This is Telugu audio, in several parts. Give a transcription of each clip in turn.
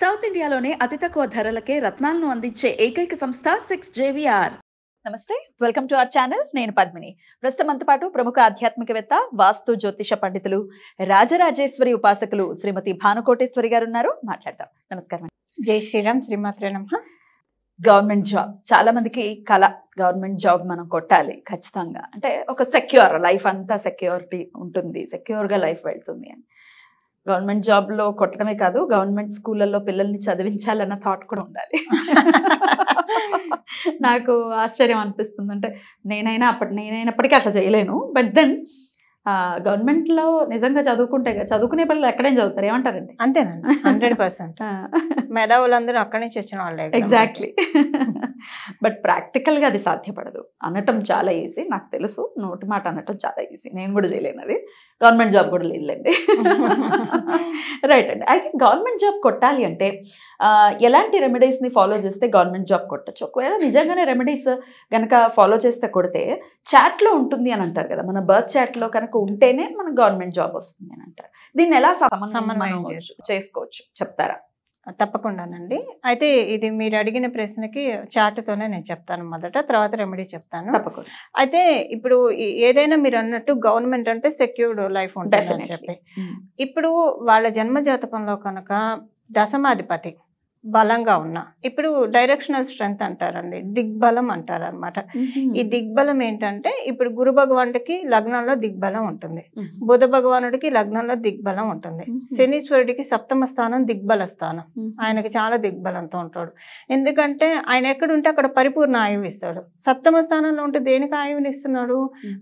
సౌత్ ఇండియాలోనే అతి తక్కువ ధరలకే రత్నాలను అందించే ఏకైక సంస్థ సిక్స్ జేవిఆర్ నమస్తే వెల్కమ్ టు అవర్ ఛానల్ నేను పద్మిని ప్రస్తుతం పాటు ప్రముఖ ఆధ్యాత్మికవేత్త వాస్తు జ్యోతిష పండితులు రాజరాజేశ్వరి ఉపాసకులు శ్రీమతి భానుకోటేశ్వరి గారు ఉన్నారు మాట్లాడతాం నమస్కారం జై శ్రీరామ్ శ్రీమాత్రే గవర్నమెంట్ జాబ్ చాలా మందికి కళ గవర్నమెంట్ జాబ్ మనం కొట్టాలి ఖచ్చితంగా అంటే ఒక సెక్యూర్ లైఫ్ అంతా సెక్యూరిటీ ఉంటుంది సెక్యూర్గా లైఫ్ వెళ్తుంది అని గవర్నమెంట్ జాబ్లో కొట్టడమే కాదు గవర్నమెంట్ స్కూళ్ళల్లో పిల్లల్ని చదివించాలన్న థాట్ కూడా ఉండాలి నాకు ఆశ్చర్యం అనిపిస్తుంది అంటే నేనైనా అప్పటి నేనైనప్పటికీ అట్లా చేయలేను బట్ దెన్ గవర్నమెంట్లో నిజంగా చదువుకుంటే చదువుకునే పిల్లలు ఎక్కడే చదువుతారు ఏమంటారండి అంతేనండి హండ్రెడ్ పర్సెంట్ అందరూ అక్కడి నుంచి వచ్చిన వాళ్ళే ఎగ్జాక్ట్లీ బట్ ప్రాక్టికల్గా అది సాధ్యపడదు అనటం చాలా ఈజీ నాకు తెలుసు నోటి మాట అనటం చాలా ఈజీ నేను కూడా చేయలేను అది గవర్నమెంట్ జాబ్ కూడా లేదులేండి రైట్ అండి ఐ థింక్ గవర్నమెంట్ జాబ్ కొట్టాలి అంటే ఎలాంటి రెమెడీస్ని ఫాలో చేస్తే గవర్నమెంట్ జాబ్ కొట్టచ్చు ఒకవేళ నిజంగానే రెమెడీస్ కనుక ఫాలో చేస్తే కొడితే చాట్లో ఉంటుంది అని అంటారు కదా మన బర్త్ చాట్లో కనుక ఉంటేనే మనకు గవర్నమెంట్ జాబ్ వస్తుంది అని అంటారు దీన్ని ఎలా సమన్వయం చేసుకోవచ్చు చెప్తారా తప్పకుండానండి అయితే ఇది మీరు అడిగిన ప్రశ్నకి చాటుతోనే నేను చెప్తాను మొదట తర్వాత రెమెడీ చెప్తాను తప్పకుండా అయితే ఇప్పుడు ఏదైనా మీరు అన్నట్టు గవర్నమెంట్ అంటే సెక్యూర్డ్ లైఫ్ అని చెప్పి hmm. ఇప్పుడు వాళ్ళ జన్మ జాతకంలో కనుక దశమాధిపతి బలంగా ఉన్నా ఇప్పుడు డైరెక్షనల్ స్ట్రెంగ్త్ అంటారండి దిగ్బలం అంటారనమాట ఈ దిగ్బలం ఏంటంటే ఇప్పుడు గురు భగవానుడికి లగ్నంలో దిగ్బలం ఉంటుంది బుధ భగవానుడికి లగ్నంలో దిగ్బలం ఉంటుంది శనీశ్వరుడికి సప్తమ స్థానం దిగ్బల స్థానం ఆయనకి చాలా దిగ్బలంతో ఉంటాడు ఎందుకంటే ఆయన ఎక్కడుంటే అక్కడ పరిపూర్ణ ఆయువు ఇస్తాడు సప్తమ స్థానంలో ఉంటే దేనికి ఆయువుని ఇస్తున్నాడు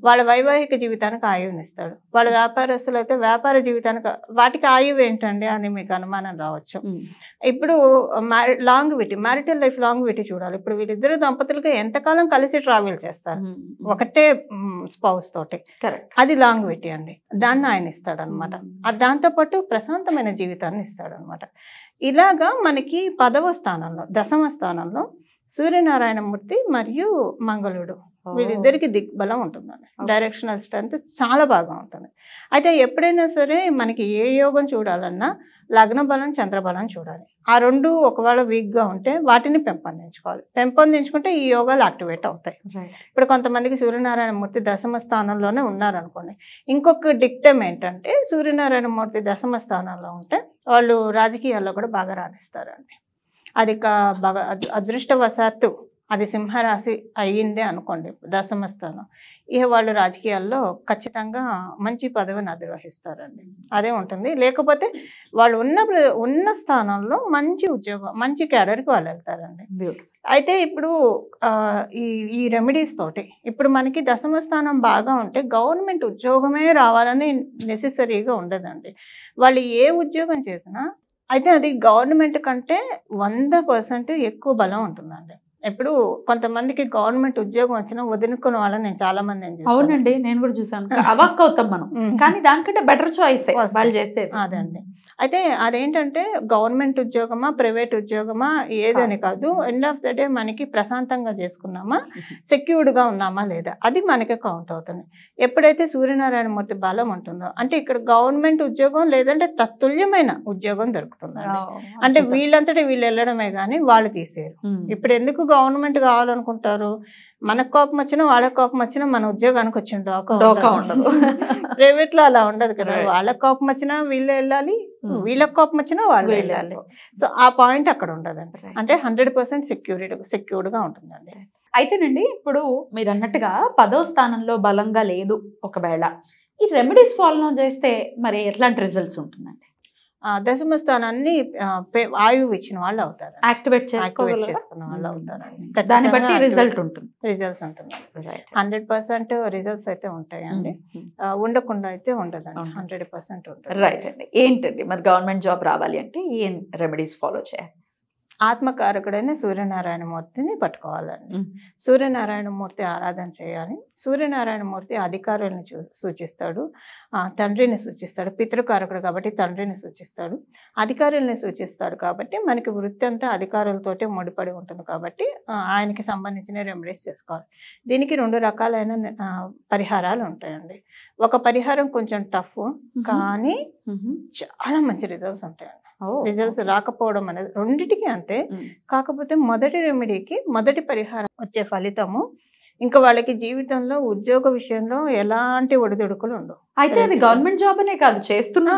వాళ్ళ వైవాహిక జీవితానికి ఆయువుని ఇస్తాడు వాళ్ళ వ్యాపారస్తులు అయితే వ్యాపార జీవితానికి వాటికి ఆయువు ఏంటండి అని మీకు అనుమానం రావచ్చు ఇప్పుడు లాంగ్విటీ మ్యారిటల్ లైఫ్ లాంగ్విటీ చూడాలి ఇప్పుడు వీళ్ళిద్దరు దంపతులకు ఎంతకాలం కలిసి ట్రావెల్ చేస్తారు ఒకటే స్పౌస్ తోటి అది లాంగ్విటీ అండి దాన్ని ఆయన దాంతో దాంతోపాటు ప్రశాంతమైన జీవితాన్ని అనమాట ఇలాగా మనకి పదవ స్థానంలో దశమ స్థానంలో సూర్యనారాయణమూర్తి మరియు మంగళుడు వీళ్ళిద్దరికి దిగ్బలం ఉంటుందండి డైరెక్షనల్ స్ట్రెంత్ చాలా బాగా ఉంటుంది అయితే ఎప్పుడైనా సరే మనకి ఏ యోగం చూడాలన్నా లగ్న బలం చంద్రబలం చూడాలి ఆ రెండు ఒకవేళ వీక్గా ఉంటే వాటిని పెంపొందించుకోవాలి పెంపొందించుకుంటే ఈ యోగాలు యాక్టివేట్ అవుతాయి ఇప్పుడు కొంతమందికి సూర్యనారాయణమూర్తి దశమ స్థానంలోనే ఉన్నారనుకోండి ఇంకొక డిక్టమ్ ఏంటంటే సూర్యనారాయణమూర్తి దశమ స్థానంలో ఉంటే వాళ్ళు రాజకీయాల్లో కూడా బాగా రాణిస్తారండి అది భగ అదృష్టవశాత్తు అది సింహరాశి అయ్యిందే అనుకోండి దశమ స్థానం ఇక వాళ్ళు రాజకీయాల్లో ఖచ్చితంగా మంచి పదవిని అధిర్వహిస్తారండి అదే ఉంటుంది లేకపోతే వాళ్ళు ఉన్న ఉన్న స్థానంలో మంచి ఉద్యోగం మంచి క్యాడర్కి వాళ్ళు వెళ్తారండి అయితే ఇప్పుడు ఈ ఈ రెమెడీస్ తోటి ఇప్పుడు మనకి దశమ స్థానం బాగా ఉంటే గవర్నమెంట్ ఉద్యోగమే రావాలని నెససరీగా ఉండదండి వాళ్ళు ఏ ఉద్యోగం చేసినా అయితే అది గవర్నమెంట్ కంటే వంద పర్సెంట్ ఎక్కువ బలం ఉంటుందండి ఇప్పుడు కొంతమందికి గవర్నమెంట్ ఉద్యోగం వచ్చినా వదులుకున్న వాళ్ళని నేను చాలా మంది అవునండి నేను కూడా చూసాను అవక్క అవుతాం మనం కానీ దానికంటే బెటర్ చాయిస్ వాళ్ళు చేసేది అదండి అయితే అదేంటంటే గవర్నమెంట్ ఉద్యోగమా ప్రైవేట్ ఉద్యోగమా ఏదని కాదు ఎండ్ ఆఫ్ ద డే మనకి ప్రశాంతంగా చేసుకున్నామా సెక్యూర్డ్గా ఉన్నామా లేదా అది మనకి కౌంట్ అవుతుంది ఎప్పుడైతే సూర్యనారాయణ మూర్తి బలం ఉంటుందో అంటే ఇక్కడ గవర్నమెంట్ ఉద్యోగం లేదంటే తత్తుల్యమైన ఉద్యోగం దొరుకుతుంది అంటే వీళ్ళంతటి వీళ్ళు వెళ్ళడమే కానీ వాళ్ళు తీసేరు ఇప్పుడు ఎందుకు గవర్నమెంట్ కావాలనుకుంటారు మనకు కోపం వచ్చినా వాళ్ళకి కోపం వచ్చినా మన ఉద్యోగానికి వచ్చిన డోకా ఉండదు లో అలా ఉండదు కదా వాళ్ళకి కోపం వచ్చినా వీళ్ళు వెళ్ళాలి hmm. వీళ్ళకి కోపం వచ్చినా వాళ్ళు వెళ్ళాలి సో ఆ పాయింట్ అక్కడ ఉండదండి అంటే హండ్రెడ్ పర్సెంట్ సెక్యూరిటీ గా ఉంటుందండి అయితేనండి ఇప్పుడు మీరు అన్నట్టుగా పదో స్థానంలో బలంగా లేదు ఒకవేళ ఈ రెమెడీస్ ఫాలో చేస్తే మరి ఎట్లాంటి రిజల్ట్స్ ఉంటుందండి దశమ స్థానాన్ని ఆయువు ఇచ్చిన వాళ్ళు అవుతారు యాక్టివేట్ యాక్టివేట్ చేసుకున్న వాళ్ళు hmm. అవుతారు hmm. దాన్ని బట్టి రిజల్ట్ ఉంటుంది రిజల్ట్స్ ఉంటుంది హండ్రెడ్ పర్సెంట్ రిజల్ట్స్ అయితే ఉంటాయండి hmm. ఉండకుండా అయితే ఉండదండి హండ్రెడ్ పర్సెంట్ ఉంటుంది రైట్ అండి ఏంటండి మరి గవర్నమెంట్ జాబ్ రావాలి అంటే ఏం రెమెడీస్ ఫాలో చేయాలి ఆత్మకారకుడైన సూర్యనారాయణమూర్తిని పట్టుకోవాలండి సూర్యనారాయణమూర్తి ఆరాధన చేయాలి సూర్యనారాయణమూర్తి అధికారులను సూచిస్తాడు తండ్రిని సూచిస్తాడు పితృకారకుడు కాబట్టి తండ్రిని సూచిస్తాడు అధికారుల్ని సూచిస్తాడు కాబట్టి మనకి వృత్తి అంతా అధికారులతోటే ముడిపడి ఉంటుంది కాబట్టి ఆయనకి సంబంధించిన రెమెడీస్ చేసుకోవాలి దీనికి రెండు రకాలైన పరిహారాలు ఉంటాయండి ఒక పరిహారం కొంచెం టఫ్ కానీ చాలా మంచి రిజల్ట్స్ ఉంటాయండి రిజల్ట్స్ రాకపోవడం అనేది రెండిటికి అంతే కాకపోతే మొదటి రెమెడీకి మొదటి పరిహారం వచ్చే ఫలితము ఇంకా వాళ్ళకి జీవితంలో ఉద్యోగ విషయంలో ఎలాంటి ఒడిదుడుకులు ఉండవు అయితే అది గవర్నమెంట్ జాబ్ అనే కాదు చేస్తున్న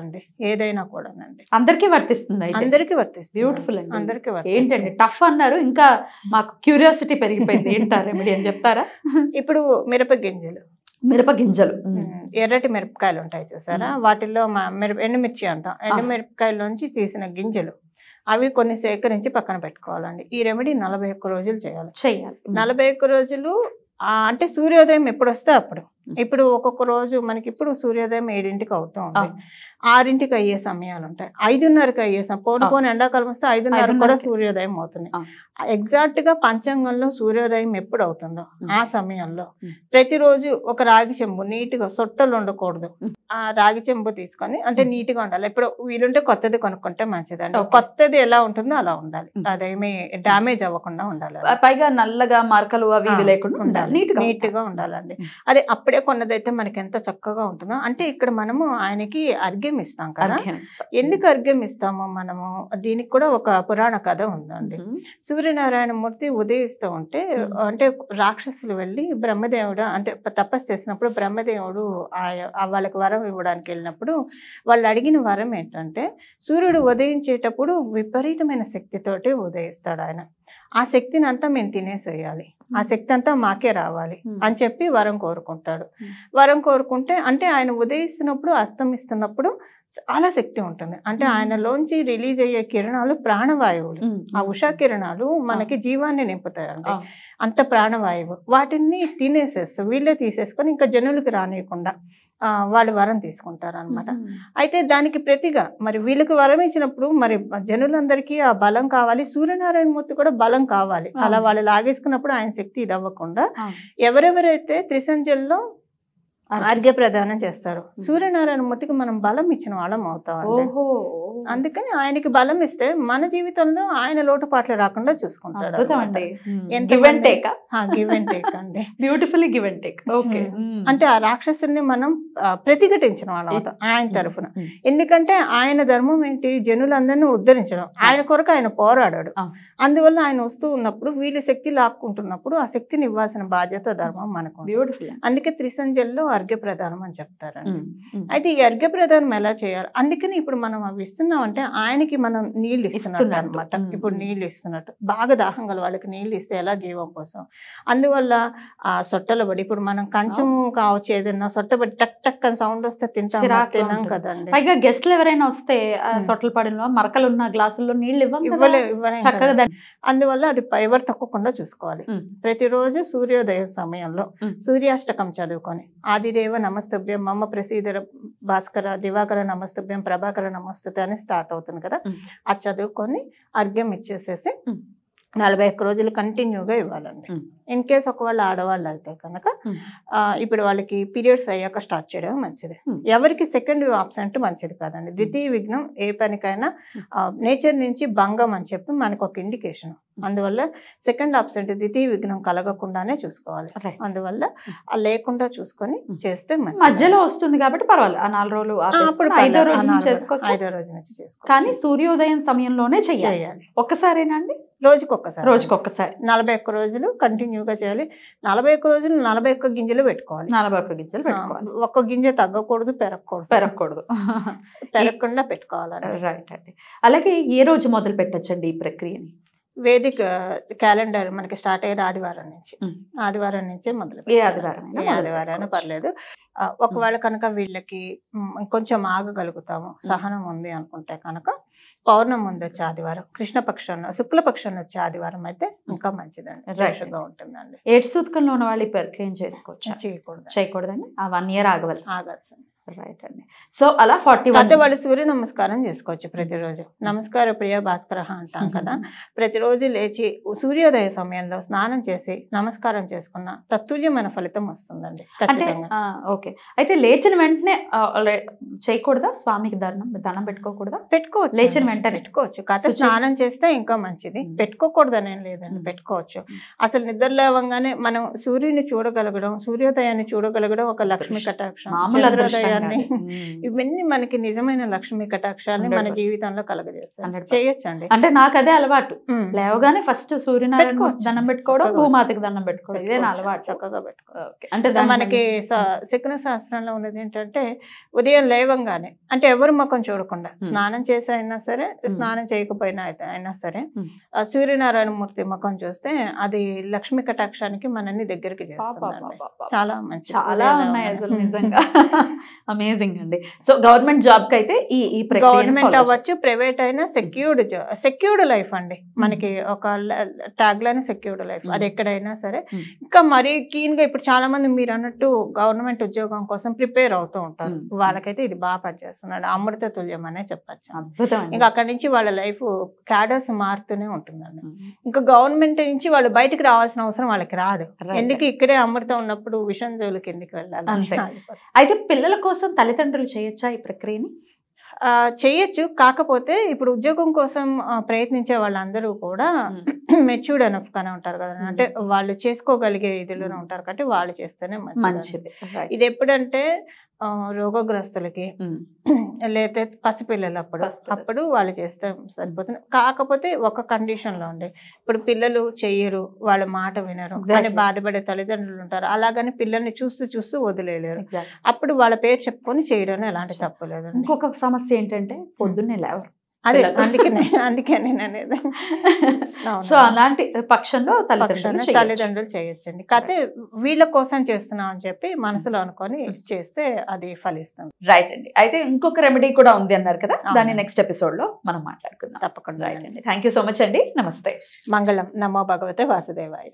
అండి ఏదైనా కూడా అండి అందరికీ వర్తిస్తుంది అందరికీ వర్తిస్తుంది బ్యూటిఫుల్ అండి అందరికీ ఏంటండి టఫ్ అన్నారు ఇంకా మాకు క్యూరియాసిటీ పెరిగిపోయింది ఏంటారు రెమెడీ అని చెప్తారా ఇప్పుడు మిరప గింజలు మిరప గింజలు ఎర్రటి మిరపకాయలు ఉంటాయి చూసారా వాటిల్లో మిరప ఎండుమిర్చి అంటాం ఎండుమిరపకాయలోంచి తీసిన గింజలు అవి కొన్ని సేకరించి పక్కన పెట్టుకోవాలండి ఈ రెమెడీ నలభై ఒక్క రోజులు చేయాలి చేయాలి నలభై ఒక్క రోజులు అంటే సూర్యోదయం ఎప్పుడు వస్తే అప్పుడు ఇప్పుడు ఒక్కొక్క రోజు మనకి ఇప్పుడు సూర్యోదయం ఏడింటికి అవుతూ ఉంది ఆరింటికి అయ్యే సమయాలు ఉంటాయి ఐదున్నరకి అయ్యే సమయం పోను పోను ఎండాకాలం వస్తే ఐదున్నర కూడా సూర్యోదయం అవుతున్నాయి ఎగ్జాక్ట్ గా పంచాంగంలో సూర్యోదయం ఎప్పుడు అవుతుందో ఆ సమయంలో ప్రతిరోజు ఒక రాగి చెంబు నీట్ గా సొట్టలు ఉండకూడదు ఆ రాగి చెంబు తీసుకొని అంటే నీట్ గా ఉండాలి ఇప్పుడు వీలుంటే కొత్తది కొనుక్కుంటే మంచిదండి కొత్తది ఎలా ఉంటుందో అలా ఉండాలి అదేమి డామేజ్ అవ్వకుండా ఉండాలి పైగా నల్లగా మరకలు అవి లేకుండా ఉండాలి నీట్ గా ఉండాలండి అదే అప్పుడు అప్పుడే కొన్నదైతే మనకి ఎంత చక్కగా ఉంటుందో అంటే ఇక్కడ మనము ఆయనకి అర్ఘ్యం ఇస్తాం కదా ఎందుకు అర్ఘ్యం ఇస్తామో మనము దీనికి కూడా ఒక పురాణ కథ ఉందండి సూర్యనారాయణ మూర్తి ఉదయిస్తూ ఉంటే అంటే రాక్షసులు వెళ్ళి బ్రహ్మదేవుడు అంటే తపస్సు చేసినప్పుడు బ్రహ్మదేవుడు వాళ్ళకి వరం ఇవ్వడానికి వెళ్ళినప్పుడు వాళ్ళు అడిగిన వరం ఏంటంటే సూర్యుడు ఉదయించేటప్పుడు విపరీతమైన శక్తితోటి ఉదయిస్తాడు ఆయన ఆ శక్తిని అంతా మేము తినేసేయాలి ఆ శక్తి అంతా మాకే రావాలి అని చెప్పి వరం కోరుకుంటాడు వరం కోరుకుంటే అంటే ఆయన ఉదయిస్తున్నప్పుడు అస్తమిస్తున్నప్పుడు చాలా శక్తి ఉంటుంది అంటే ఆయనలోంచి రిలీజ్ అయ్యే కిరణాలు ప్రాణవాయువులు ఆ ఉషా కిరణాలు మనకి జీవాన్ని నింపుతాయండి అంత ప్రాణవాయువు వాటిని తినేసేస్తారు వీళ్ళే తీసేసుకొని ఇంకా జనులకు రానియకుండా వాళ్ళు వరం తీసుకుంటారు అనమాట అయితే దానికి ప్రతిగా మరి వీళ్ళకి వరం ఇచ్చినప్పుడు మరి జనులందరికీ ఆ బలం కావాలి సూర్యనారాయణమూర్తి కూడా బలం కావాలి అలా వాళ్ళు లాగేసుకున్నప్పుడు ఆయన శక్తి ఇది అవ్వకుండా ఎవరెవరైతే త్రిసంజల్లో అర్ఘ్య ప్రదానం చేస్తారు సూర్యనారాయణ మూర్తికి మనం బలం ఇచ్చిన వాళ్ళం అవుతాం అందుకని ఆయనకి బలం ఇస్తే మన జీవితంలో ఆయన లోటుపాట్లు రాకుండా చూసుకుంటాడు beautifully give and take okay అంటే ఆ రాక్షసుని మనం ప్రతిఘటించిన వాళ్ళ ఆయన తరఫున ఎందుకంటే ఆయన ధర్మం ఏంటి జనులందరినీ ఉద్ధరించడం ఆయన కొరకు ఆయన పోరాడాడు అందువల్ల ఆయన వస్తూ ఉన్నప్పుడు వీళ్ళు శక్తి లాక్కుంటున్నప్పుడు ఆ శక్తిని ఇవ్వాల్సిన బాధ్యత ధర్మం మనకు బ్యూటిఫుల్ అందుకే త్రిసంజల్లో అర్ఘ్య ప్రధానం అని చెప్తారు అయితే ఈ అర్ఘ్య ప్రధానం ఎలా చేయాలి అందుకని ఇప్పుడు మనం అవి ఇస్తున్న ఇస్తున్నాం అంటే ఆయనకి మనం నీళ్ళు ఇస్తున్నట్టు అనమాట ఇప్పుడు నీళ్ళు ఇస్తున్నట్టు బాగా దాహం గల వాళ్ళకి నీళ్ళు ఇస్తే ఎలా జీవం కోసం అందువల్ల ఆ సొట్టలు పడి ఇప్పుడు మనం కంచం కావచ్చు ఏదైనా సొట్ట పడి టక్ టక్ అని సౌండ్ వస్తే తింటాం తినాం కదండి పైగా గెస్ట్లు ఎవరైనా వస్తే సొట్టలు పడిన మరకలు ఉన్న గ్లాసుల్లో నీళ్ళు ఇవ్వాలి చక్కగా అందువల్ల అది ఎవరు తక్కువకుండా చూసుకోవాలి ప్రతిరోజు సూర్యోదయం సమయంలో సూర్యాష్టకం చదువుకొని ఆదిదేవ నమస్తభ్యం మమ్మ ప్రసీదర భాస్కర దివాకర నమస్తభ్యం ప్రభాకర నమస్తే అని స్టార్ట్ అవుతుంది కదా అది చదువుకొని అర్ఘ్యం ఇచ్చేసేసి నలభై ఒక్క రోజులు కంటిన్యూగా ఇవ్వాలండి ఇన్ కేస్ ఒకవేళ ఆడవాళ్ళు అయితే కనుక ఇప్పుడు వాళ్ళకి పీరియడ్స్ అయ్యాక స్టార్ట్ చేయడం మంచిది ఎవరికి సెకండ్ ఆబ్సెంట్ మంచిది కాదండి ద్వితీయ విఘ్నం ఏ పనికైనా నేచర్ నుంచి భంగం అని చెప్పి మనకు ఒక ఇండికేషన్ అందువల్ల సెకండ్ ఆబ్సెంట్ ద్వితీయ విఘ్నం కలగకుండానే చూసుకోవాలి అందువల్ల లేకుండా చూసుకొని చేస్తే మధ్యలో వస్తుంది కాబట్టి పర్వాలేదు ఆ నాలుగు రోజులు అప్పుడు ఐదో రోజు ఐదో రోజు నుంచి చేసుకోవచ్చు కానీ సూర్యోదయం సమయంలోనే చేయాలి ఒక్కసారేనండి రోజుకొకసారి రోజుకొకసారి నలభై ఒక్క రోజులు కంటిన్యూగా చేయాలి నలభై ఒక్క రోజులు నలభై ఒక్క గింజలు పెట్టుకోవాలి నలభై ఒక్క గింజలు పెట్టుకోవాలి ఒక్క గింజ తగ్గకూడదు పెరగకూడదు పెరగకూడదు పెరగకుండా పెట్టుకోవాలండి రైట్ అండి అలాగే ఏ రోజు మొదలు పెట్టచ్చండి ఈ ప్రక్రియని వేదిక క్యాలెండర్ మనకి స్టార్ట్ అయ్యేది ఆదివారం నుంచి ఆదివారం నుంచే మొదలు ఏ ఆదివారం ఏ ఆదివారం పర్లేదు ఒకవేళ కనుక వీళ్ళకి కొంచెం ఆగగలుగుతాము సహనం ఉంది అనుకుంటే కనుక పౌర్ణం ఉంది వచ్చే ఆదివారం కృష్ణపక్షం శుక్లపక్షం వచ్చే ఆదివారం అయితే ఇంకా మంచిదండి రేషంగా ఉంటుందండి ఏడు సూత్కంలో ఉన్న వాళ్ళు ఇప్పటికేం చేసుకోవచ్చు చేయకూడదు చేయకూడదండి ఆ వన్ ఇయర్ ఆగవలసి ఆగాల్సింది రైట్ అండి సో అలా ఫార్టీ వన్ వాళ్ళు సూర్య నమస్కారం చేసుకోవచ్చు ప్రతిరోజు నమస్కార ప్రియ భాస్కర అంటాం కదా ప్రతిరోజు లేచి సూర్యోదయ సమయంలో స్నానం చేసి నమస్కారం చేసుకున్న తత్తుల్యమైన ఫలితం వస్తుందండి ఓకే అయితే లేచిన వెంటనే చేయకూడదా స్వామికి దండం దండం పెట్టుకోకూడదా పెట్టుకోవచ్చు లేచిన వెంటనే పెట్టుకోవచ్చు కథ స్నానం చేస్తే ఇంకా మంచిది పెట్టుకోకూడదనే లేదండి పెట్టుకోవచ్చు అసలు నిద్ర లేవంగానే మనం సూర్యుని చూడగలగడం సూర్యోదయాన్ని చూడగలగడం ఒక లక్ష్మీ కటాక్షం చంద్రోదయం ఆశయాన్ని ఇవన్నీ మనకి నిజమైన లక్ష్మీ కటాక్షాన్ని మన జీవితంలో కలగజేస్తాయి చేయొచ్చు అండి అంటే నాకు అదే అలవాటు లేవగానే ఫస్ట్ సూర్యనారాయణ దండం పెట్టుకోవడం భూమాతకి దండం పెట్టుకోవడం ఇదే అలవాటు చక్కగా పెట్టుకోవాలి అంటే మనకి శకున శాస్త్రంలో ఉన్నది ఏంటంటే ఉదయం లేవంగానే అంటే ఎవరు ముఖం చూడకుండా స్నానం చేసి అయినా సరే స్నానం చేయకపోయినా అయితే అయినా సరే సూర్యనారాయణ మూర్తి ముఖం చూస్తే అది లక్ష్మీ కటాక్షానికి మనల్ని దగ్గరికి చేస్తాం చాలా మంచి చాలా ఉన్నాయి అసలు నిజంగా అమేజింగ్ అండి సో గవర్నమెంట్ కి అయితే ఈ ఈ గవర్నమెంట్ అవ్వచ్చు ప్రైవేట్ అయినా సెక్యూర్డ్ సెక్యూర్డ్ లైఫ్ అండి hmm. మనకి ఒక ట్యాగ్ లైన్ సెక్యూర్డ్ లైఫ్ అది ఎక్కడైనా సరే hmm. ఇంకా మరీ గా ఇప్పుడు చాలా మంది మీరు అన్నట్టు గవర్నమెంట్ ఉద్యోగం కోసం ప్రిపేర్ అవుతూ ఉంటారు hmm. వాళ్ళకైతే ఇది బాగా పనిచేస్తున్నాడు అమృత తుల్యం అనే చెప్పచ్చు ఇంకా అక్కడి నుంచి వాళ్ళ లైఫ్ క్యాడర్స్ మారుతూనే ఉంటుందండి ఇంకా గవర్నమెంట్ నుంచి వాళ్ళు బయటకు రావాల్సిన అవసరం వాళ్ళకి రాదు ఎందుకు ఇక్కడే అమృతం ఉన్నప్పుడు విషం జోలు ఎందుకు వెళ్ళాలి అయితే పిల్లల కోసం కోసం తల్లిదండ్రులు చేయొచ్చా ఈ ప్రక్రియని చేయొచ్చు కాకపోతే ఇప్పుడు ఉద్యోగం కోసం ప్రయత్నించే వాళ్ళందరూ కూడా మెచ్యూర్డ్ అనఫ్గానే ఉంటారు కదా అంటే వాళ్ళు చేసుకోగలిగే ఇదిలోనే ఉంటారు కాబట్టి వాళ్ళు చేస్తేనే మంచిది ఇది ఎప్పుడంటే రోగగ్రస్తులకి లేతే పసిపిల్లలు అప్పుడు అప్పుడు వాళ్ళు చేస్తే సరిపోతుంది కాకపోతే ఒక కండిషన్లో ఉండే ఇప్పుడు పిల్లలు చెయ్యరు వాళ్ళ మాట వినరు అని బాధపడే తల్లిదండ్రులు ఉంటారు అలాగని పిల్లల్ని చూస్తూ చూస్తూ వదిలేయలేరు అప్పుడు వాళ్ళ పేరు చెప్పుకొని చేయడం ఎలాంటి తప్పు లేదు ఇంకొక సమస్య ఏంటంటే పొద్దున్నే లేవరు అదే అందుకనే అందుకే నేను అనేది సో అలాంటి పక్షంలో తల్లిదండ్రులు తల్లిదండ్రులు చేయొచ్చండి కాకపోతే వీళ్ళ కోసం చేస్తున్నాం అని చెప్పి మనసులో అనుకొని చేస్తే అది ఫలిస్తుంది రైట్ అండి అయితే ఇంకొక రెమెడీ కూడా ఉంది అన్నారు కదా దాన్ని నెక్స్ట్ ఎపిసోడ్ లో మనం మాట్లాడుకుందాం తప్పకుండా రైట్ అండి థ్యాంక్ సో మచ్ అండి నమస్తే మంగళం నమో భగవతే వాసుదేవాయ